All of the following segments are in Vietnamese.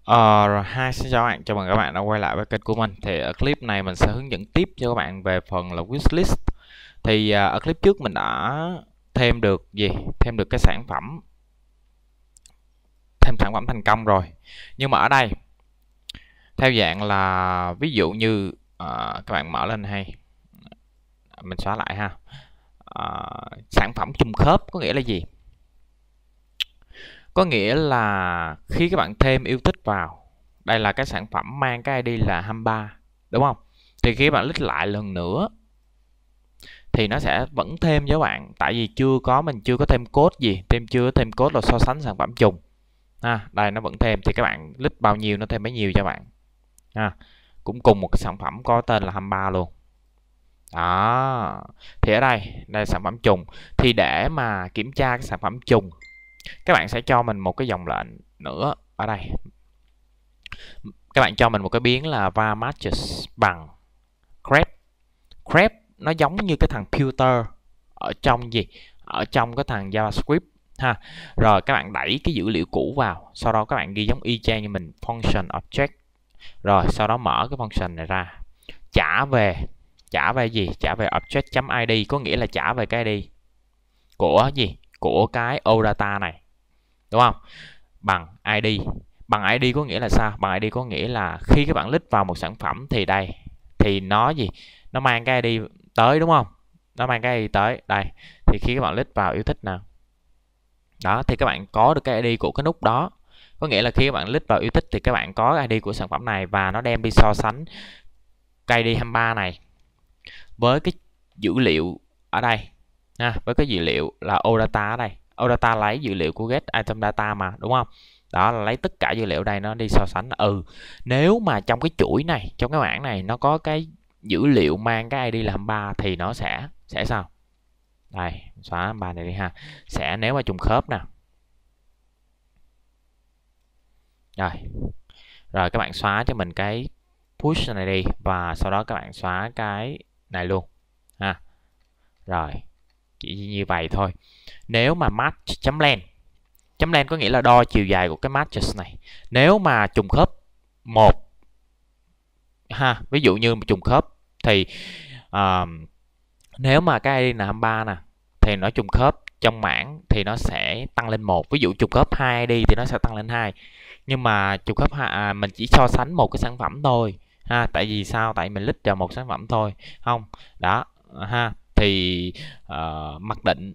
Uh, ờ, hi xin chào các bạn, chào mừng các bạn đã quay lại với kênh của mình Thì ở clip này mình sẽ hướng dẫn tiếp cho các bạn về phần là wishlist Thì uh, ở clip trước mình đã thêm được gì? Thêm được cái sản phẩm Thêm sản phẩm thành công rồi Nhưng mà ở đây Theo dạng là ví dụ như uh, Các bạn mở lên hay Mình xóa lại ha uh, Sản phẩm trùng khớp có nghĩa là gì? có nghĩa là khi các bạn thêm yêu thích vào đây là cái sản phẩm mang cái ID là 23 đúng không thì khi bạn lít lại lần nữa thì nó sẽ vẫn thêm với bạn tại vì chưa có mình chưa có thêm code gì thêm chưa thêm code là so sánh sản phẩm chung à, đây nó vẫn thêm thì các bạn lít bao nhiêu nó thêm bấy nhiêu cho bạn à, cũng cùng một cái sản phẩm có tên là 23 luôn đó thì ở đây đây là sản phẩm trùng thì để mà kiểm tra cái sản phẩm trùng các bạn sẽ cho mình một cái dòng lệnh nữa ở đây các bạn cho mình một cái biến là var matches bằng grep grep nó giống như cái thằng filter ở trong gì ở trong cái thằng javascript ha rồi các bạn đẩy cái dữ liệu cũ vào sau đó các bạn ghi giống y chang như mình function object rồi sau đó mở cái function này ra trả về trả về gì trả về object.id có nghĩa là trả về cái id của gì của cái odata này đúng không bằng id bằng id có nghĩa là sao bằng id có nghĩa là khi các bạn lít vào một sản phẩm thì đây thì nó gì nó mang cái id tới đúng không nó mang cái id tới đây thì khi các bạn lít vào yêu thích nào đó thì các bạn có được cái id của cái nút đó có nghĩa là khi các bạn lít vào yêu thích thì các bạn có id của sản phẩm này và nó đem đi so sánh cái id 23 này với cái dữ liệu ở đây ha, với cái dữ liệu là OData ở đây OData lấy dữ liệu của get item data mà đúng không đó là lấy tất cả dữ liệu đây nó đi so sánh ừ nếu mà trong cái chuỗi này trong cái bảng này nó có cái dữ liệu mang cái ID là 23 thì nó sẽ sẽ sao đây xóa 3 này đi ha sẽ nếu mà trùng khớp nè rồi rồi các bạn xóa cho mình cái push này đi và sau đó các bạn xóa cái này luôn ha rồi chỉ như vậy thôi nếu mà match chấm len chấm len có nghĩa là đo chiều dài của cái matches này nếu mà trùng khớp một ha ví dụ như trùng khớp thì uh, nếu mà cái ID là 23 nè thì nó trùng khớp trong mảng thì nó sẽ tăng lên một ví dụ trùng khớp hai đi thì nó sẽ tăng lên hai nhưng mà trùng khớp à, mình chỉ so sánh một cái sản phẩm thôi ha tại vì sao tại mình lít vào một sản phẩm thôi không đó ha thì uh, mặc định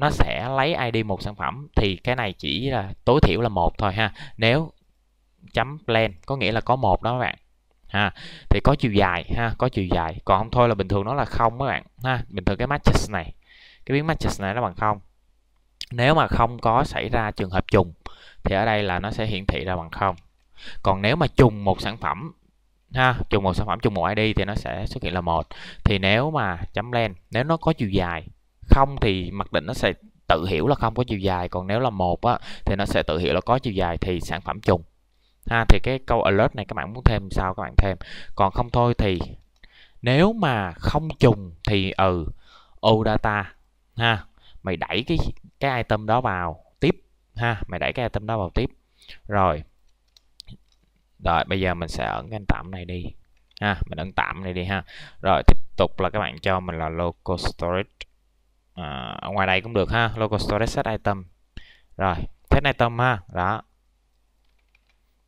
nó sẽ lấy ID một sản phẩm thì cái này chỉ là tối thiểu là một thôi ha nếu chấm plan có nghĩa là có một đó các bạn ha thì có chiều dài ha có chiều dài còn không thôi là bình thường nó là không các bạn ha bình thường cái matches này cái biến matches này nó bằng không nếu mà không có xảy ra trường hợp trùng thì ở đây là nó sẽ hiển thị ra bằng không còn nếu mà trùng một sản phẩm ha trùng một sản phẩm trùng một id thì nó sẽ xuất hiện là một thì nếu mà chấm len nếu nó có chiều dài không thì mặc định nó sẽ tự hiểu là không có chiều dài còn nếu là một á thì nó sẽ tự hiểu là có chiều dài thì sản phẩm trùng ha thì cái câu alert này các bạn muốn thêm sao các bạn thêm còn không thôi thì nếu mà không trùng thì ừ odata ha mày đẩy cái cái item đó vào tiếp ha mày đẩy cái item đó vào tiếp rồi rồi bây giờ mình sẽ ẩn cái tạm này đi ha mình ẩn tạm này đi ha rồi tiếp tục là các bạn cho mình là local storage à, ngoài đây cũng được ha local storage set item rồi set item ha đó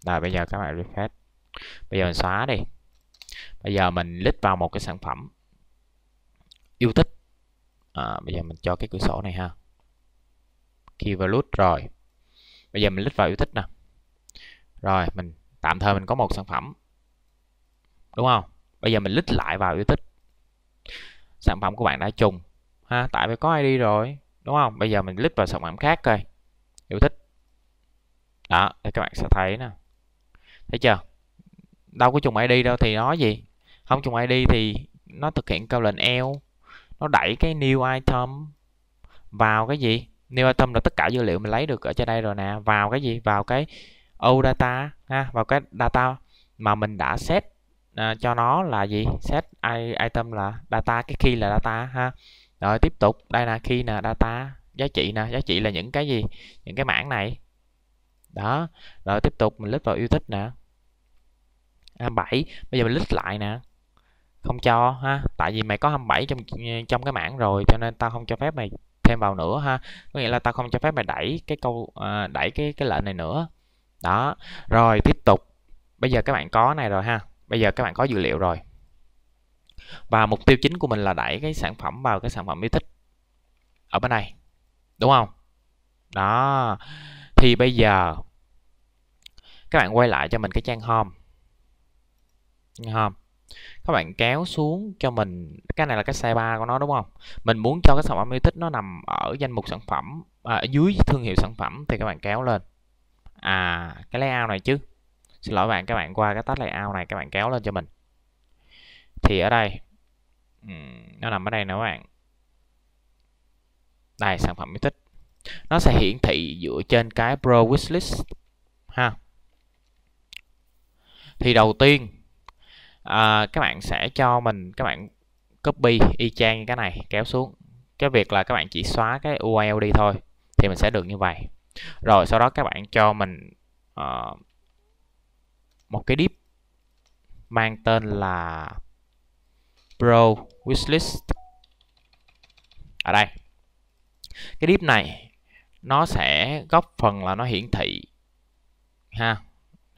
rồi bây giờ các bạn refresh bây giờ mình xóa đi bây giờ mình lít vào một cái sản phẩm yêu thích à, bây giờ mình cho cái cửa sổ này ha keyword rồi bây giờ mình lít vào yêu thích nè rồi mình tạm thời mình có một sản phẩm đúng không bây giờ mình lít lại vào yêu thích sản phẩm của bạn đã trùng ha tại vì có ID rồi đúng không bây giờ mình click vào sản phẩm khác coi yêu thích đó thì các bạn sẽ thấy nè thấy chưa đâu có trùng ID đâu thì nó gì không trùng ID thì nó thực hiện câu lệnh L nó đẩy cái new item vào cái gì new item là tất cả dữ liệu mình lấy được ở trên đây rồi nè vào cái gì vào cái o data ha vào cái data mà mình đã set uh, cho nó là gì set item là data cái key là data ha rồi tiếp tục đây là khi nè data giá trị nè giá trị là những cái gì những cái mảng này đó rồi tiếp tục mình lít vào yêu thích nè à, 7 bây giờ mình lít lại nè không cho ha tại vì mày có 27 trong trong cái mảng rồi cho nên tao không cho phép mày thêm vào nữa ha có nghĩa là tao không cho phép mày đẩy cái câu à, đẩy cái cái lệnh này nữa đó rồi tiếp tục bây giờ các bạn có này rồi ha bây giờ các bạn có dữ liệu rồi và mục tiêu chính của mình là đẩy cái sản phẩm vào cái sản phẩm yêu thích ở bên này đúng không đó thì bây giờ các bạn quay lại cho mình cái trang home home các bạn kéo xuống cho mình cái này là cái sidebar của nó đúng không mình muốn cho cái sản phẩm yêu thích nó nằm ở danh mục sản phẩm à, ở dưới thương hiệu sản phẩm thì các bạn kéo lên à cái layout này chứ xin lỗi bạn các bạn qua cái tách layout này các bạn kéo lên cho mình thì ở đây nó nằm ở đây nè các bạn đây sản phẩm yêu thích nó sẽ hiển thị dựa trên cái pro wishlist ha thì đầu tiên à, các bạn sẽ cho mình các bạn copy y chang cái này kéo xuống cái việc là các bạn chỉ xóa cái URL đi thôi thì mình sẽ được như vậy rồi sau đó các bạn cho mình uh, một cái deep mang tên là Pro Wishlist ở đây cái div này nó sẽ góp phần là nó hiển thị ha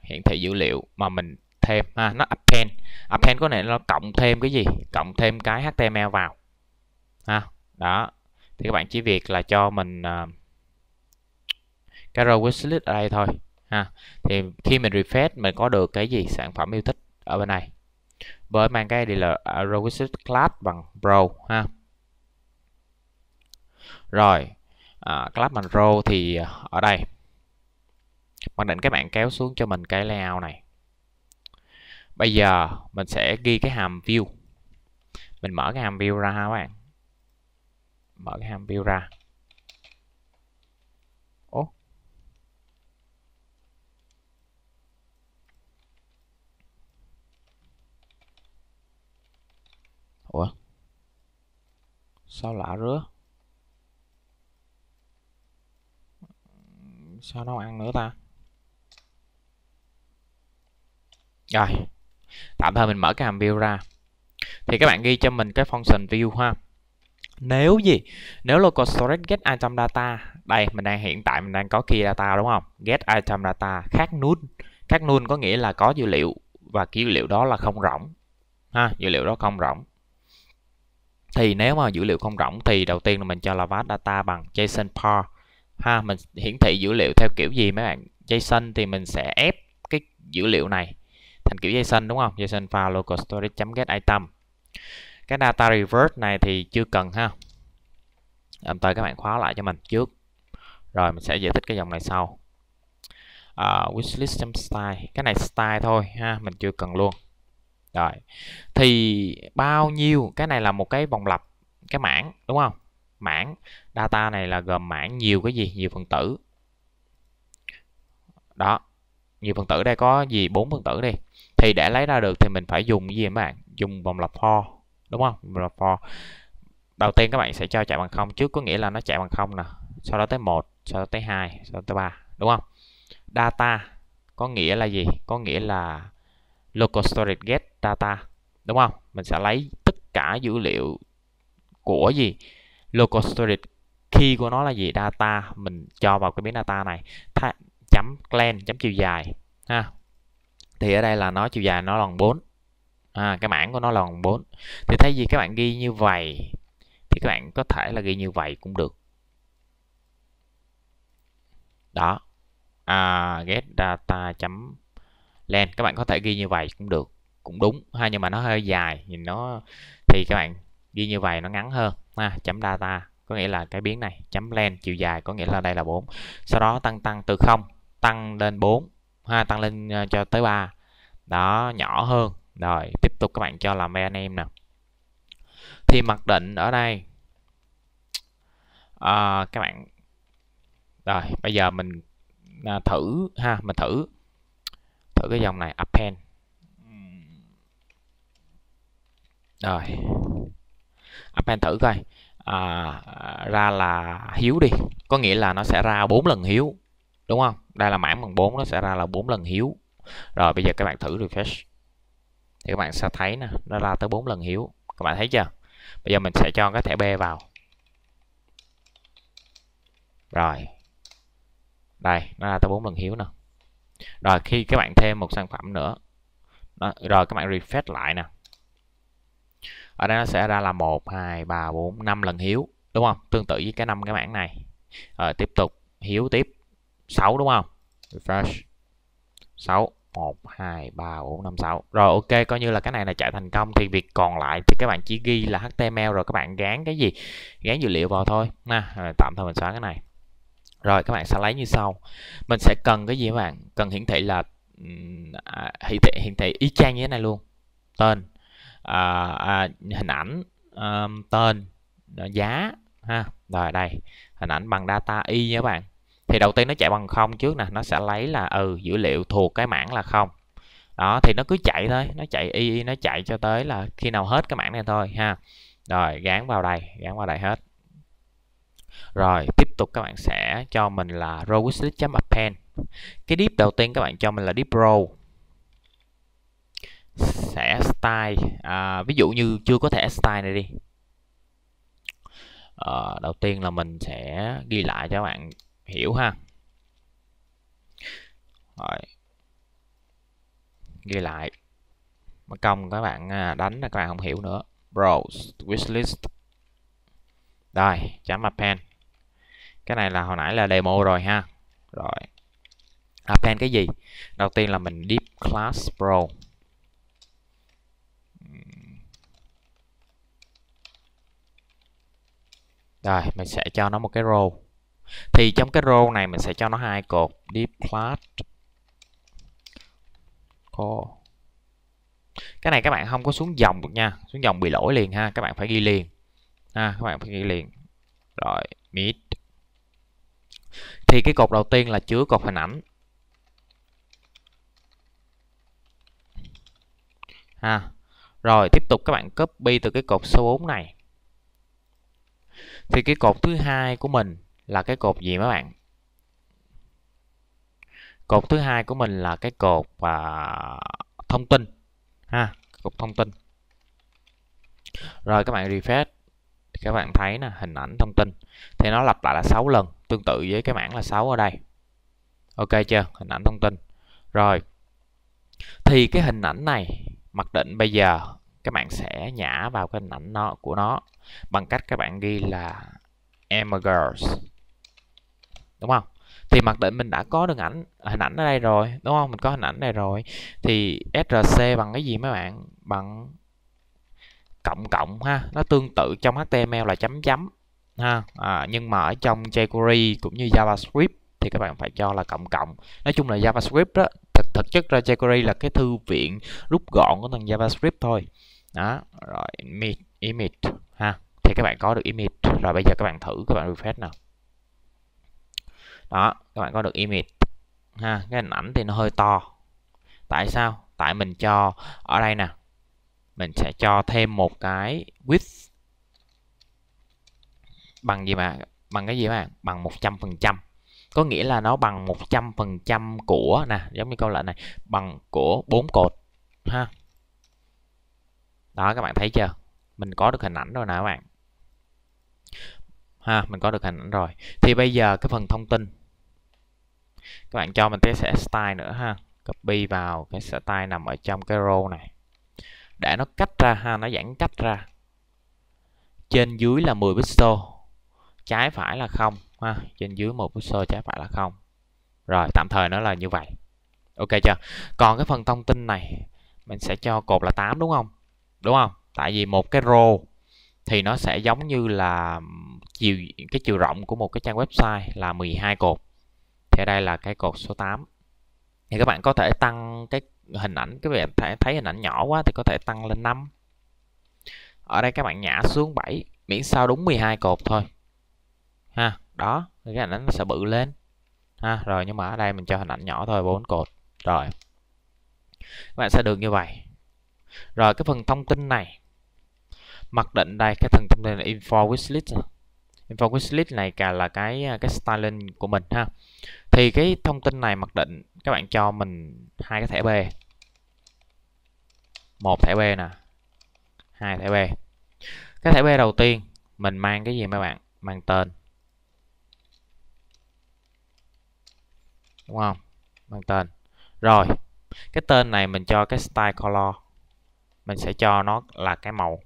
hiển thị dữ liệu mà mình thêm ha nó append append có này nó cộng thêm cái gì cộng thêm cái html vào ha đó thì các bạn chỉ việc là cho mình à, cái row wishlist ở đây thôi ha thì khi mình refresh mình có được cái gì sản phẩm yêu thích ở bên này với mang cái ID là requisite class bằng row ha rồi à, class bằng row thì ở đây mặc định các bạn kéo xuống cho mình cái layout này bây giờ mình sẽ ghi cái hàm view mình mở cái hàm view ra ha các bạn mở cái hàm view ra ủa sao lạ rứa sao nó ăn nữa ta rồi tạm thời mình mở cái hàm view ra thì các bạn ghi cho mình cái function view ha nếu gì nếu local storage get item data đây mình đang hiện tại mình đang có key data đúng không get item data khác null khác null có nghĩa là có dữ liệu và cái dữ liệu đó là không rỗng ha dữ liệu đó không rỗng thì nếu mà dữ liệu không rỗng thì đầu tiên là mình cho là vast data bằng JSON par ha mình hiển thị dữ liệu theo kiểu gì mấy bạn JSON thì mình sẽ ép cái dữ liệu này thành kiểu JSON đúng không JSON file local storage get item cái data revert này thì chưa cần ha tạm thời các bạn khóa lại cho mình trước rồi mình sẽ giải thích cái dòng này sau uh, wishlist style cái này style thôi ha mình chưa cần luôn rồi thì bao nhiêu cái này là một cái vòng lập cái mảng đúng không mảng data này là gồm mảng nhiều cái gì nhiều phần tử đó nhiều phần tử đây có gì bốn phần tử đi thì để lấy ra được thì mình phải dùng cái gì các bạn dùng vòng lập for đúng không vòng lập for đầu tiên các bạn sẽ cho chạy bằng không trước có nghĩa là nó chạy bằng không nè sau đó tới một sau đó tới hai sau đó tới ba đúng không data có nghĩa là gì có nghĩa là local storage get data đúng không mình sẽ lấy tất cả dữ liệu của gì local storage key của nó là gì data mình cho vào cái biến data này Tha, chấm clan chấm chiều dài ha thì ở đây là nó chiều dài nó lần 4 à, cái mảng của nó lần 4 thì thấy gì các bạn ghi như vậy thì các bạn có thể là ghi như vậy cũng được đó à, get data chấm len các bạn có thể ghi như vậy cũng được cũng đúng ha nhưng mà nó hơi dài nhìn nó thì các bạn ghi như vậy nó ngắn hơn ha chấm data có nghĩa là cái biến này chấm len chiều dài có nghĩa là đây là 4 sau đó tăng tăng từ 0 tăng lên 4 ha tăng lên ờ, cho tới 3 đó nhỏ hơn rồi tiếp tục các bạn cho làm ve em nè thì mặc định ở đây à, các bạn rồi bây giờ mình à, thử ha mình thử cái dòng này append rồi append thử coi à, ra là hiếu đi có nghĩa là nó sẽ ra bốn lần hiếu đúng không đây là mảng bằng 4 nó sẽ ra là bốn lần hiếu rồi bây giờ các bạn thử refresh thì các bạn sẽ thấy nè nó ra tới bốn lần hiếu các bạn thấy chưa bây giờ mình sẽ cho cái thẻ b vào rồi đây nó ra tới bốn lần hiếu nè rồi khi các bạn thêm một sản phẩm nữa đó, rồi các bạn refresh lại nè ở đây nó sẽ ra là 1 2 3 4 5 lần hiếu đúng không tương tự với cái năm cái mảng này rồi tiếp tục hiếu tiếp 6 đúng không refresh 6 1 2 3 4 5 6 rồi ok coi như là cái này là chạy thành công thì việc còn lại thì các bạn chỉ ghi là HTML rồi các bạn gán cái gì gán dữ liệu vào thôi ha tạm thời mình xóa cái này rồi các bạn sẽ lấy như sau mình sẽ cần cái gì các bạn cần hiển thị là à, hiển thị hiển thị y chang như thế này luôn tên à, à, hình ảnh à, tên giá ha rồi đây hình ảnh bằng data y nha các bạn thì đầu tiên nó chạy bằng không trước nè nó sẽ lấy là ừ dữ liệu thuộc cái mảng là không đó thì nó cứ chạy thôi nó chạy y nó chạy cho tới là khi nào hết cái mảng này thôi ha rồi gán vào đây gán vào đây hết rồi tiếp tục các bạn sẽ cho mình là row wishlist append cái div đầu tiên các bạn cho mình là div row sẽ style à, ví dụ như chưa có thể style này đi à, đầu tiên là mình sẽ ghi lại cho các bạn hiểu ha rồi ghi lại mà công các bạn à, đánh là các bạn không hiểu nữa browse wishlist rồi, chấm append. Cái này là hồi nãy là demo rồi ha. Rồi. Append à, cái gì? Đầu tiên là mình deep class pro. Rồi, mình sẽ cho nó một cái row. Thì trong cái row này mình sẽ cho nó hai cột deep class Cool. Cái này các bạn không có xuống dòng được nha, xuống dòng bị lỗi liền ha, các bạn phải ghi liền à, các bạn phải nghĩ liền rồi mid thì cái cột đầu tiên là chứa cột hình ảnh ha rồi tiếp tục các bạn copy từ cái cột số 4 này thì cái cột thứ hai của mình là cái cột gì mấy bạn cột thứ hai của mình là cái cột và thông tin ha cột thông tin rồi các bạn refresh các bạn thấy là hình ảnh thông tin thì nó lặp lại là 6 lần tương tự với cái mảng là 6 ở đây ok chưa hình ảnh thông tin rồi thì cái hình ảnh này mặc định bây giờ các bạn sẽ nhả vào cái hình ảnh nó của nó bằng cách các bạn ghi là emergers đúng không thì mặc định mình đã có được ảnh hình ảnh ở đây rồi đúng không mình có hình ảnh này rồi thì src bằng cái gì mấy bạn bằng cộng cộng ha nó tương tự trong HTML là chấm chấm ha à, nhưng mà ở trong jQuery cũng như JavaScript thì các bạn phải cho là cộng cộng nói chung là JavaScript đó thực thực chất ra jQuery là cái thư viện rút gọn của thằng JavaScript thôi đó rồi image, image ha thì các bạn có được image rồi bây giờ các bạn thử các bạn refresh nào đó các bạn có được image ha cái hình ảnh thì nó hơi to tại sao tại mình cho ở đây nè mình sẽ cho thêm một cái width bằng gì mà bằng cái gì mà bằng 100% có nghĩa là nó bằng 100% của nè giống như câu lệnh này bằng của bốn cột ha đó các bạn thấy chưa mình có được hình ảnh rồi nè các bạn ha mình có được hình ảnh rồi thì bây giờ cái phần thông tin các bạn cho mình cái sẽ style nữa ha copy vào cái style nằm ở trong cái row này để nó cách ra ha nó giãn cách ra trên dưới là 10 pixel trái phải là không ha trên dưới một pixel trái phải là không rồi tạm thời nó là như vậy ok chưa còn cái phần thông tin này mình sẽ cho cột là 8 đúng không đúng không tại vì một cái row thì nó sẽ giống như là chiều cái chiều rộng của một cái trang website là 12 cột thì đây là cái cột số 8 thì các bạn có thể tăng cái hình ảnh các bạn thấy, thấy hình ảnh nhỏ quá thì có thể tăng lên 5 ở đây các bạn nhả xuống 7 miễn sao đúng 12 cột thôi ha đó cái hình ảnh nó sẽ bự lên ha rồi nhưng mà ở đây mình cho hình ảnh nhỏ thôi 4 cột rồi các bạn sẽ được như vậy rồi cái phần thông tin này mặc định đây cái phần thông tin là info with wishlist info wishlist này cả là cái à, cái styling của mình ha thì cái thông tin này mặc định các bạn cho mình hai cái thẻ b một thẻ b nè hai thẻ b cái thẻ b đầu tiên mình mang cái gì mấy bạn mang tên đúng không mang tên rồi cái tên này mình cho cái style color mình sẽ cho nó là cái màu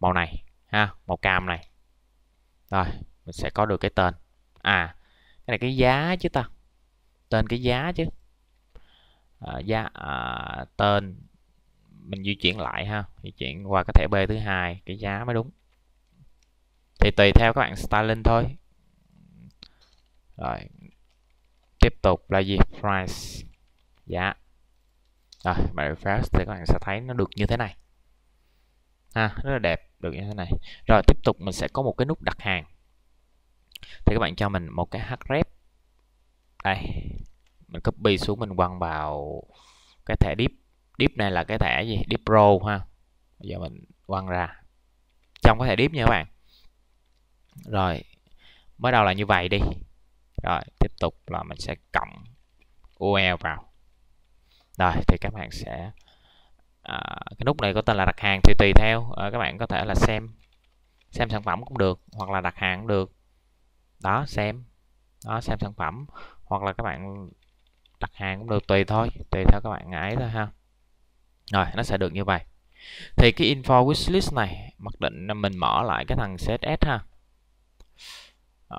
màu này ha màu cam này rồi mình sẽ có được cái tên à cái này cái giá chứ ta tên cái giá chứ à, giá à, tên mình di chuyển lại ha di chuyển qua cái thẻ b thứ hai cái giá mới đúng thì tùy theo các bạn styling thôi rồi tiếp tục là gì price giá dạ. rồi bạn refresh thì các bạn sẽ thấy nó được như thế này ha rất là đẹp được như thế này rồi tiếp tục mình sẽ có một cái nút đặt hàng thì các bạn cho mình một cái href đây mình copy xuống mình quăng vào cái thẻ deep deep này là cái thẻ gì deep pro ha bây giờ mình quăng ra trong cái thẻ deep nha các bạn rồi mới đầu là như vậy đi rồi tiếp tục là mình sẽ cộng ul e vào rồi thì các bạn sẽ à, cái nút này có tên là đặt hàng thì tùy theo à, các bạn có thể là xem xem sản phẩm cũng được hoặc là đặt hàng cũng được đó xem đó xem sản phẩm hoặc là các bạn đặt hàng cũng được tùy thôi tùy theo các bạn ấy thôi ha rồi nó sẽ được như vậy thì cái info wishlist này mặc định là mình mở lại cái thằng css ha à,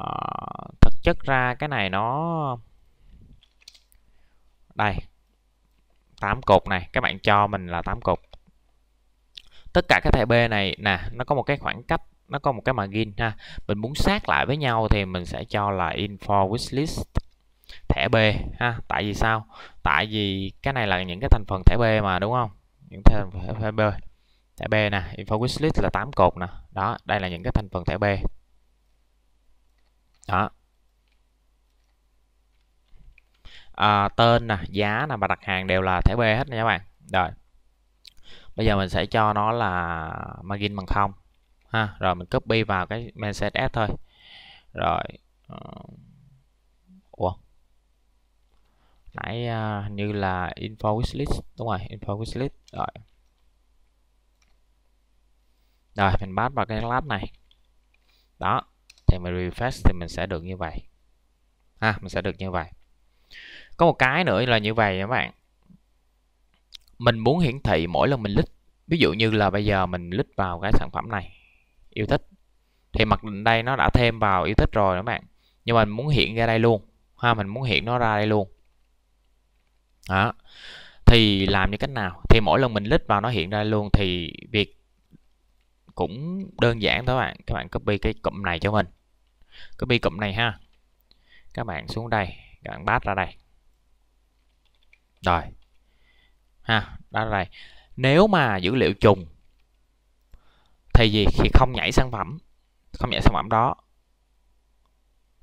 thực chất ra cái này nó đây 8 cột này các bạn cho mình là 8 cột tất cả các thẻ B này nè nó có một cái khoảng cách nó có một cái margin ha mình muốn sát lại với nhau thì mình sẽ cho là info wishlist thẻ B ha tại vì sao tại vì cái này là những cái thành phần thẻ B mà đúng không những thành phần thẻ B thẻ B nè info wishlist là 8 cột nè đó đây là những cái thành phần thẻ B đó à, tên nè giá nè và đặt hàng đều là thẻ b hết nha các bạn rồi bây giờ mình sẽ cho nó là margin bằng không ha rồi mình copy vào cái mindset s thôi rồi ờ, ủa nãy uh, như là info wishlist đúng rồi info wishlist rồi rồi mình bắt vào cái lab này đó thì mình refresh thì mình sẽ được như vậy ha mình sẽ được như vậy có một cái nữa là như vậy các bạn mình muốn hiển thị mỗi lần mình lít ví dụ như là bây giờ mình lít vào cái sản phẩm này yêu thích thì mặc định đây nó đã thêm vào yêu thích rồi các bạn nhưng mà mình muốn hiện ra đây luôn ha mình muốn hiện nó ra đây luôn đó thì làm như cách nào thì mỗi lần mình lít vào nó hiện ra luôn thì việc cũng đơn giản thôi các bạn các bạn copy cái cụm này cho mình copy cụm này ha các bạn xuống đây các bạn pass ra đây rồi. Ha, đó rồi Nếu mà dữ liệu trùng thì gì thì không nhảy sản phẩm, không nhảy sản phẩm đó.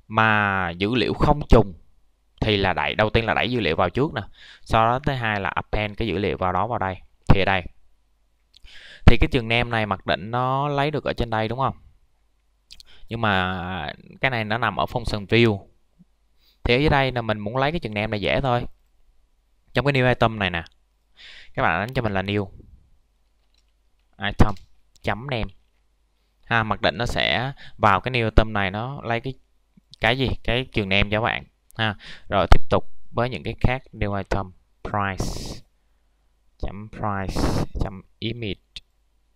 Mà dữ liệu không trùng thì là đẩy đầu tiên là đẩy dữ liệu vào trước nè. Sau đó thứ hai là append cái dữ liệu vào đó vào đây. Thì ở đây. Thì cái trường nem này mặc định nó lấy được ở trên đây đúng không? Nhưng mà cái này nó nằm ở function view. Thì ở dưới đây là mình muốn lấy cái trường nem này dễ thôi trong cái new item này nè các bạn đánh cho mình là new item chấm nem ha mặc định nó sẽ vào cái new item này nó lấy cái cái gì cái trường nem cho bạn ha rồi tiếp tục với những cái khác new item price chấm price chấm image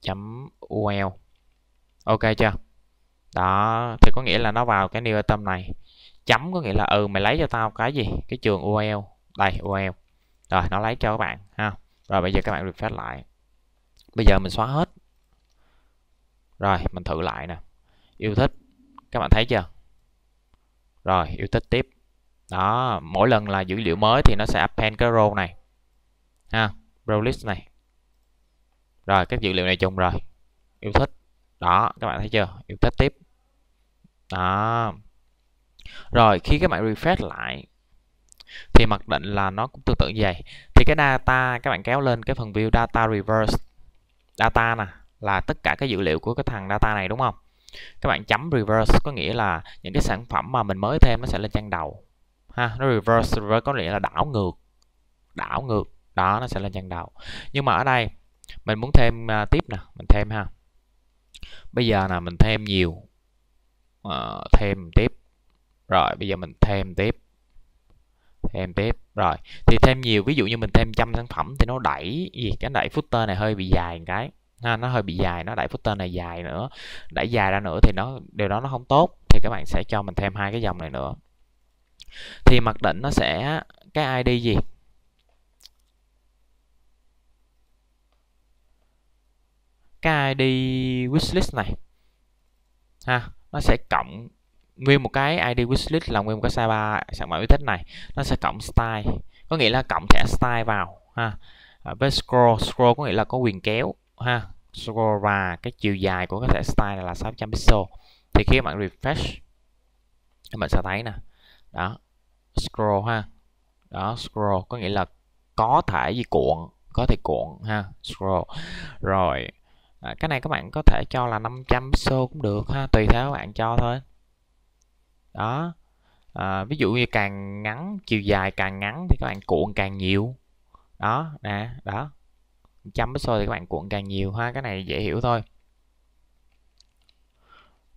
chấm UL ok chưa đó thì có nghĩa là nó vào cái new item này chấm có nghĩa là ừ mày lấy cho tao cái gì cái trường UL đây UL rồi nó lấy cho các bạn ha rồi bây giờ các bạn refresh lại bây giờ mình xóa hết rồi mình thử lại nè yêu thích các bạn thấy chưa rồi yêu thích tiếp đó mỗi lần là dữ liệu mới thì nó sẽ append cái row này ha row list này rồi các dữ liệu này chung rồi yêu thích đó các bạn thấy chưa yêu thích tiếp đó rồi khi các bạn refresh lại thì mặc định là nó cũng tương tự như vậy thì cái data các bạn kéo lên cái phần view data reverse data nè là tất cả cái dữ liệu của cái thằng data này đúng không các bạn chấm reverse có nghĩa là những cái sản phẩm mà mình mới thêm nó sẽ lên trang đầu ha nó reverse, reverse có nghĩa là đảo ngược đảo ngược đó nó sẽ lên trang đầu nhưng mà ở đây mình muốn thêm uh, tiếp nè mình thêm ha bây giờ là mình thêm nhiều uh, thêm tiếp rồi bây giờ mình thêm tiếp thêm tiếp rồi thì thêm nhiều ví dụ như mình thêm trăm sản phẩm thì nó đẩy gì cái đẩy footer này hơi bị dài một cái ha, nó hơi bị dài nó đẩy footer này dài nữa đẩy dài ra nữa thì nó điều đó nó không tốt thì các bạn sẽ cho mình thêm hai cái dòng này nữa thì mặc định nó sẽ cái id gì cái id wishlist này ha nó sẽ cộng nguyên một cái id wishlist là nguyên một cái sidebar sản phẩm yêu thích này nó sẽ cộng style có nghĩa là cộng thẻ style vào ha với scroll scroll có nghĩa là có quyền kéo ha scroll và cái chiều dài của cái thẻ style này là 600 pixel thì khi các bạn refresh các bạn sẽ thấy nè đó scroll ha đó scroll có nghĩa là có thể gì cuộn có thể cuộn ha scroll rồi à, cái này các bạn có thể cho là 500 pixel cũng được ha tùy theo các bạn cho thôi đó à, ví dụ như càng ngắn chiều dài càng ngắn thì các bạn cuộn càng nhiều đó nè đó trăm pixel thì các bạn cuộn càng nhiều ha cái này dễ hiểu thôi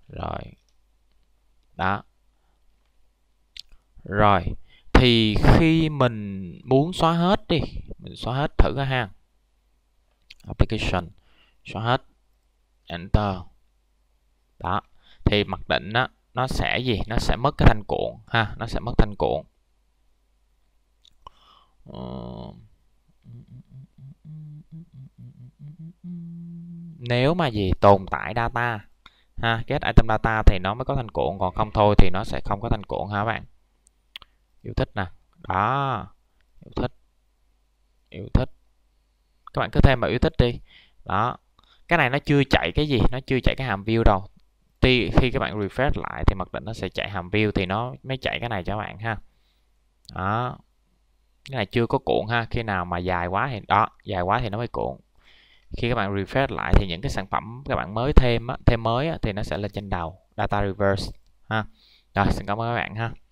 rồi đó rồi thì khi mình muốn xóa hết đi mình xóa hết thử cái ha application xóa hết enter đó thì mặc định đó nó sẽ gì nó sẽ mất cái thanh cuộn ha nó sẽ mất thanh cuộn ờ. nếu mà gì tồn tại data ha get item data thì nó mới có thanh cuộn còn không thôi thì nó sẽ không có thanh cuộn ha các bạn yêu thích nè đó yêu thích yêu thích các bạn cứ thêm vào yêu thích đi đó cái này nó chưa chạy cái gì nó chưa chạy cái hàm view đâu khi khi các bạn refresh lại thì mặc định nó sẽ chạy hàm view thì nó mới chạy cái này cho bạn ha đó cái này chưa có cuộn ha khi nào mà dài quá thì đó dài quá thì nó mới cuộn khi các bạn refresh lại thì những cái sản phẩm các bạn mới thêm á, thêm mới á, thì nó sẽ lên trên đầu data reverse ha rồi xin cảm ơn các bạn ha